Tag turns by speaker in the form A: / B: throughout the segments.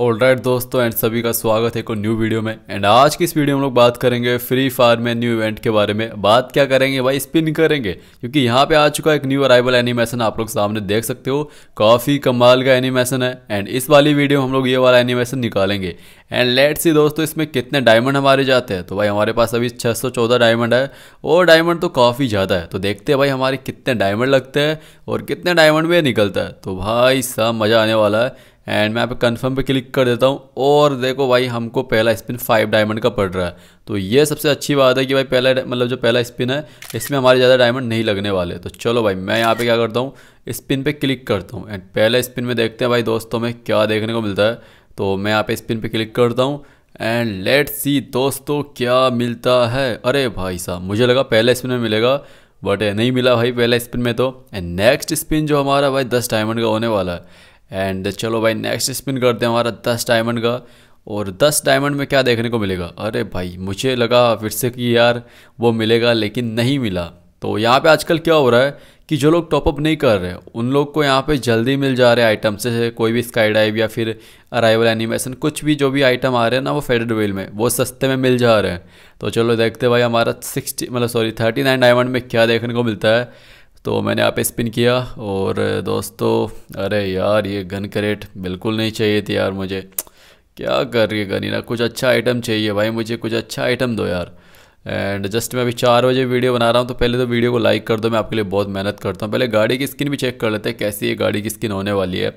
A: all right दोस्तों and सभी का स्वागत है एक न्यू वीडियो में एंड आज की इस वीडियो में हम लोग बात करेंगे फ्री फायर में न्यू इवेंट के बारे में बात क्या करेंगे भाई स्पिन करेंगे क्योंकि यहाँ पे आ चुका एक न्यू अराइवल एनिमेशन आप लोग सामने देख सकते हो काफ़ी कमाल का एनिमेशन है एंड इस वाली वीडियो हम लोग ये वाला एनिमेशन निकालेंगे एंड लेट सी दोस्तों इसमें कितने डायमंड हमारे जाते हैं तो भाई हमारे पास अभी छः डायमंड है और डायमंड तो काफ़ी ज़्यादा है तो देखते हैं भाई हमारे कितने डायमंड लगते हैं और कितने डायमंड में निकलता है तो भाई सब मज़ा आने वाला है एंड मैं यहाँ पे कन्फर्म पे क्लिक कर देता हूँ और देखो भाई हमको पहला स्पिन फाइव डायमंड का पड़ रहा है तो ये सबसे अच्छी बात है कि भाई पहला मतलब जो पहला स्पिन है इसमें हमारे ज़्यादा डायमंड नहीं लगने वाले तो चलो भाई मैं यहाँ पे क्या करता हूँ स्पिन पे क्लिक करता हूँ एंड पहला स्पिन में देखते हैं भाई दोस्तों में क्या देखने को मिलता है तो मैं यहाँ पे स्पिन पर क्लिक करता हूँ एंड लेट सी दोस्तों क्या मिलता है अरे भाई साहब मुझे लगा पहले स्पिन में मिलेगा बट नहीं मिला भाई पहला स्पिन में तो एंड नेक्स्ट स्पिन जो हमारा भाई दस डायमंड का होने वाला है एंड चलो भाई नेक्स्ट स्पिन करते हैं हमारा दस डायमंड का और दस डायमंड में क्या देखने को मिलेगा अरे भाई मुझे लगा फिर से कि यार वो मिलेगा लेकिन नहीं मिला तो यहाँ पे आजकल क्या हो रहा है कि जो लोग टॉपअप नहीं कर रहे उन लोग को यहाँ पे जल्दी मिल जा रहे आइटम से कोई भी स्काई डाइव या फिर अराइवल एनिमेशन कुछ भी जो भी आइटम आ रहे हैं ना वो फेडेड वेल में वो सस्ते में मिल जा रहे हैं तो चलो देखते भाई हमारा सिक्सटी मतलब सॉरी थर्टी नाइन डायमंड में क्या देखने को मिलता है तो मैंने आप स्पिन किया और दोस्तों अरे यार ये गन करेट बिल्कुल नहीं चाहिए थी यार मुझे क्या कर रही है गनी ना कुछ अच्छा आइटम चाहिए भाई मुझे कुछ अच्छा आइटम दो यार एंड जस्ट मैं अभी चार बजे वीडियो बना रहा हूँ तो पहले तो वीडियो को लाइक कर दो मैं आपके लिए बहुत मेहनत करता हूँ पहले गाड़ी की स्किन भी चेक कर लेते हैं कैसी ये गाड़ी की स्किन होने वाली है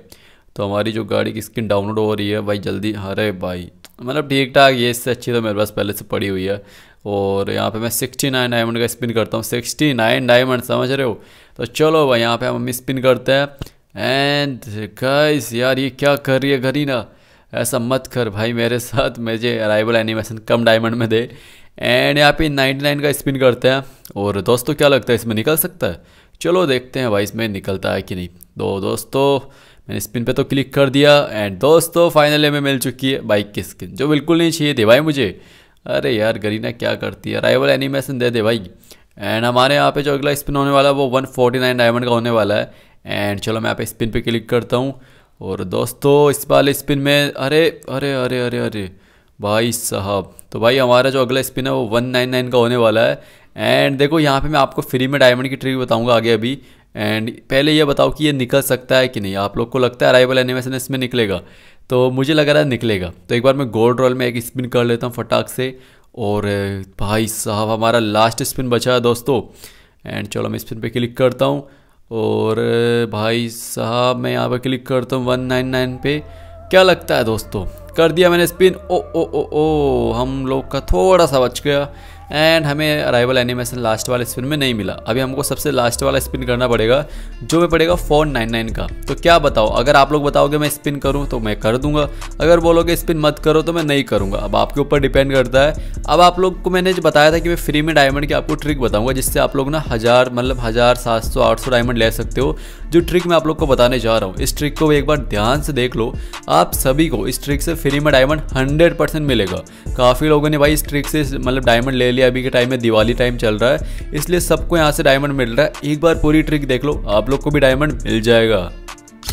A: तो हमारी जो गाड़ी की स्किन डाउनलोड हो रही है भाई जल्दी अरे भाई मतलब ठीक ठाक ये इससे अच्छी तो मेरे पास पहले से पड़ी हुई है और यहाँ पे मैं सिक्सटी नाइन डायमंड का स्पिन करता हूँ सिक्सटी नाइन डायमंड समझ रहे हो तो चलो भाई यहाँ पे हम स्पिन करते हैं एंड गाइस यार ये क्या कर रही है ना ऐसा मत कर भाई मेरे साथ मुझे अराइवल एनिमेशन कम डायमंड में दे एंड यहाँ पे नाइन का स्पिन करते हैं और दोस्तों क्या लगता है इसमें निकल सकता है चलो देखते हैं भाई इसमें निकलता है कि नहीं तो दोस्तों मैंने स्पिन पे तो क्लिक कर दिया एंड दोस्तों फाइनली में मिल चुकी है बाइक की स्किन जो बिल्कुल नहीं चाहिए थी भाई मुझे अरे यार गरीना क्या करती है राइवल एनिमेशन दे दे भाई एंड हमारे यहाँ पे जो अगला स्पिन होने वाला है वो 149 डायमंड का होने वाला है एंड चलो मैं यहाँ पे स्पिन पे क्लिक करता हूँ और दोस्तों इस वाले स्पिन में अरे अरे अरे अरे अरे भाई साहब तो भाई हमारा जो अगला स्पिन है वो 199 का होने वाला है एंड देखो यहाँ पे मैं आपको फ्री में डायमंड की ट्रिक बताऊँगा आगे अभी एंड पहले ये बताओ कि ये निकल सकता है कि नहीं आप लोग को लगता है अराइवल एनिमेशन इसमें निकलेगा तो मुझे लग रहा है निकलेगा तो एक बार मैं गोल्ड रोल में एक स्पिन कर लेता हूँ फटाक से और भाई साहब हमारा लास्ट स्पिन बचा है दोस्तों एंड चलो मैं स्पिन पे क्लिक करता हूँ और भाई साहब मैं यहाँ पर क्लिक करता हूँ वन नाइन नाइन पे क्या लगता है दोस्तों कर दिया मैंने स्पिन ओ ओ ओ ओ हम लोग का थोड़ा सा बच गया एंड हमें अराइवल एनिमेशन लास्ट वाला स्पिन में नहीं मिला अभी हमको सबसे लास्ट वाला स्पिन करना पड़ेगा जो में पड़ेगा फोर नाइन नाइन का तो क्या बताओ अगर आप लोग बताओगे मैं स्पिन करूँ तो मैं कर दूंगा अगर बोलोगे स्पिन मत करो तो मैं नहीं करूँगा अब आपके ऊपर डिपेंड करता है अब आप लोग को मैंने बताया था कि मैं फ्री में डायमंड की आपको ट्रिक बताऊँगा जिससे आप लोग ना हज़ार मतलब हज़ार सात सौ आठ सौ डायमंड ले सकते हो जो ट्रिक मैं आप लोग को बताने जा रहा हूँ इस ट्रिक को एक बार ध्यान से देख लो आप सभी को इस ट्रिक से फ्री में डायमंड हंड्रेड परसेंट मिलेगा काफ़ी लोगों ने भाई इस ट्रिक से मतलब डायमंड ले लिया अभी के टाइम में दिवाली टाइम चल रहा है इसलिए सबको यहाँ से डायमंड मिल रहा है एक बार पूरी ट्रिक देख लो आप लोग को भी डायमंड मिल जाएगा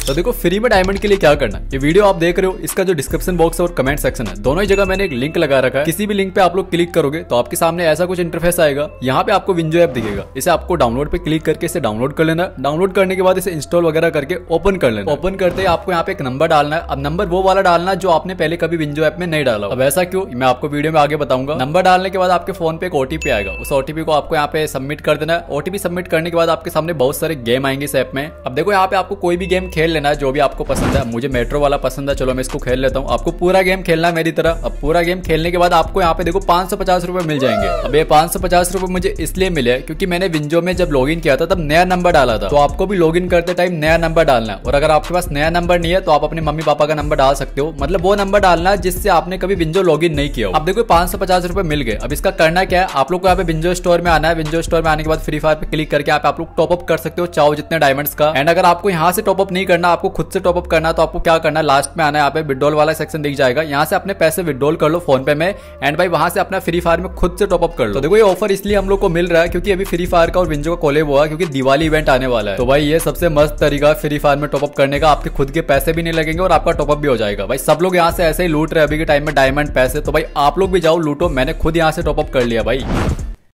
A: तो देखो फ्री में डायमंड के लिए क्या करना ये वीडियो आप देख रहे हो इसका जो डिस्क्रिप्शन बॉक्स और कमेंट सेक्शन है दोनों ही जगह मैंने एक लिंक लगा रखा है किसी भी लिंक पे आप लोग क्लिक करोगे तो आपके सामने ऐसा कुछ इंटरफेस आएगा यहाँ पे आपको विंजो ऐप दिखेगा इसे आपको डाउनलोड पे क्लिक करके इसे डाउनलोड कर लेना डाउनलोड करने के बाद इसे इंस्टॉल वगैरह करके ओपन कर लेना ओपन करते ही आपको यहाँ पे एक नंबर डालना है अब नंबर वो वाला डालना जो आपने पहले कभी विंजो ऐप में नहीं डाला अब ऐसा क्यों मैं आपको वीडियो में आगे बताऊंगा नंबर डालने के बाद आपके फोन पे एक ओटीपी आएगा उस ओटीपी को आपको यहाँ पे सबमिट कर देना है ओटीपी सबमिट करने के बाद आपके सामने बहुत सारे गेम आएंगे इस ऐप में अब देखो यहाँ पे आपको कोई भी गेम खेल खेल लेना जो भी आपको पसंद है मुझे मेट्रो वाला पसंद है चलो मैं इसको खेल लेता हूँ आपको पूरा गेम खेलना है मेरी तरह अब पूरा गेम खेलने के बाद आपको यहाँ पे देखो पांच सौ पचास मिल जाएंगे अब ये पांच सौ पचास मुझे इसलिए मिले क्योंकि मैंने विंजो में जब लॉग इन किया था तब नया नंबर डाला था तो आपको भी लॉग इन करते टाइम नया नंबर डालना है और अगर आपके पास नया नंबर नहीं है तो आप अपने मम्मी पापा का नंबर डाल सकते हो मतलब वो नंबर डालना जिससे आपने कभी विंजो लॉग इन नहीं किया अब देखो पांच सौ पचास रूपए मिल गए अब इसका करना क्या है आप लोग को यहाँ पे विंजो स्टोर में आना है विंजो स्टोर में आने के बाद फ्री फायर पे क्लिक करके आप लोग टॉपअप कर सकते हो चाहो जितने डायमंड्स का एंड अगर आपको यहाँ से टॉपअप नहीं करना करना आपको खुद से टॉपअप करना तो आपको क्या करना लास्ट में आना यहाँ पे विड्रॉल वाला सेक्शन दिख जाएगा यहाँ से अपने पैसे विड्रॉल कर लो फोन पे में एंड भाई वहां से अपना फ्री फायर में खुद से टॉपअप कर लो तो देखो ये ऑफर इसलिए हम लोग को मिल रहा है क्योंकि अभी फ्री फायर का और विंजो का कॉलेब हुआ क्योंकि दिवाली इवेंट आने वाला है तो भाई ये सबसे मस्त तरीका फ्री फायर में टॉपअप करने का आपके खुद के पैसे भी नहीं लगेंगे और आपका टॉपअप भी हो जाएगा भाई सब लोग यहाँ से ऐसे ही लूट रहे अभी के टाइम में डायमंड पैसे तो भाई आप लोग भी जाओ लूटो मैंने खुद यहाँ से टॉपअप कर लिया भाई